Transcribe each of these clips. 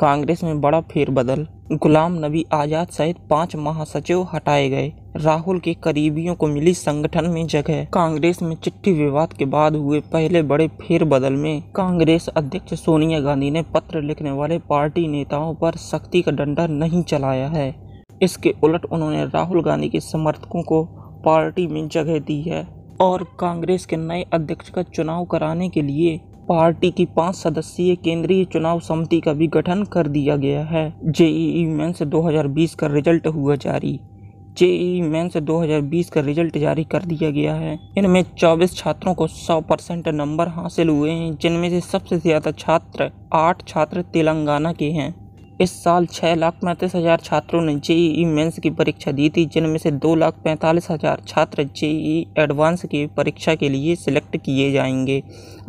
कांग्रेस में बड़ा फेरबदल गुलाम नबी आजाद सहित पांच महासचिव हटाए गए राहुल के करीबियों को मिली संगठन में जगह कांग्रेस में चिट्ठी विवाद के बाद हुए पहले बड़े फेरबदल में कांग्रेस अध्यक्ष सोनिया गांधी ने पत्र लिखने वाले पार्टी नेताओं पर सख्ती का डंडा नहीं चलाया है इसके उलट उन्होंने राहुल गांधी के समर्थकों को पार्टी में जगह दी है और कांग्रेस के नए अध्यक्ष का चुनाव कराने के लिए पार्टी की पांच सदस्यीय केंद्रीय चुनाव समिति का भी गठन कर दिया गया है जेईई मेंस 2020 का रिजल्ट हुआ जारी जेईई हजार 2020 का रिजल्ट जारी कर दिया गया है इनमें 24 छात्रों को 100 परसेंट नंबर हासिल हुए हैं जिनमें से सबसे ज़्यादा छात्र आठ छात्र तेलंगाना के हैं इस साल छः लाख पैंतीस हज़ार छात्रों ने जेईई मेंस की परीक्षा दी थी जिनमें से दो लाख पैंतालीस हज़ार छात्र जेईई एडवांस की परीक्षा के लिए सिलेक्ट किए जाएंगे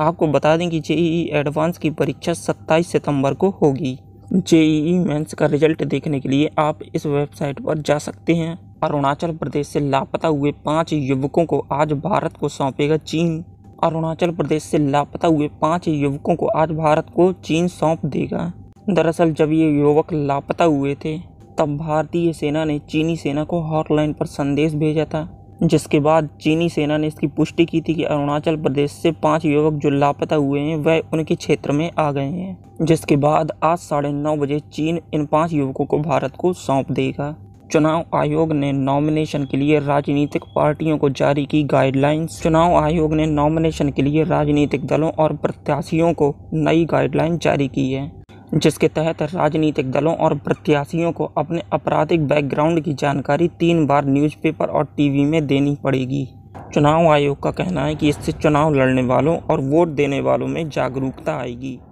आपको बता दें कि जेईई एडवांस की परीक्षा सत्ताईस सितंबर को होगी जेईई मेंस का रिजल्ट देखने के लिए आप इस वेबसाइट पर जा सकते हैं अरुणाचल प्रदेश से लापता हुए पाँच युवकों को आज भारत को सौंपेगा चीन अरुणाचल प्रदेश से लापता हुए पाँच युवकों को आज भारत को चीन सौंप देगा दरअसल जब ये युवक लापता हुए थे तब भारतीय सेना ने चीनी सेना को हॉटलाइन पर संदेश भेजा था जिसके बाद चीनी सेना ने इसकी पुष्टि की थी कि अरुणाचल प्रदेश से पांच युवक जो लापता हुए हैं वह उनके क्षेत्र में आ गए हैं जिसके बाद आज साढ़े नौ बजे चीन इन पांच युवकों को भारत को सौंप देगा चुनाव आयोग ने नॉमिनेशन के लिए राजनीतिक पार्टियों को जारी की गाइडलाइंस चुनाव आयोग ने नॉमिनेशन के लिए राजनीतिक दलों और प्रत्याशियों को नई गाइडलाइन जारी की है जिसके तहत राजनीतिक दलों और प्रत्याशियों को अपने आपराधिक बैकग्राउंड की जानकारी तीन बार न्यूज़पेपर और टीवी में देनी पड़ेगी चुनाव आयोग का कहना है कि इससे चुनाव लड़ने वालों और वोट देने वालों में जागरूकता आएगी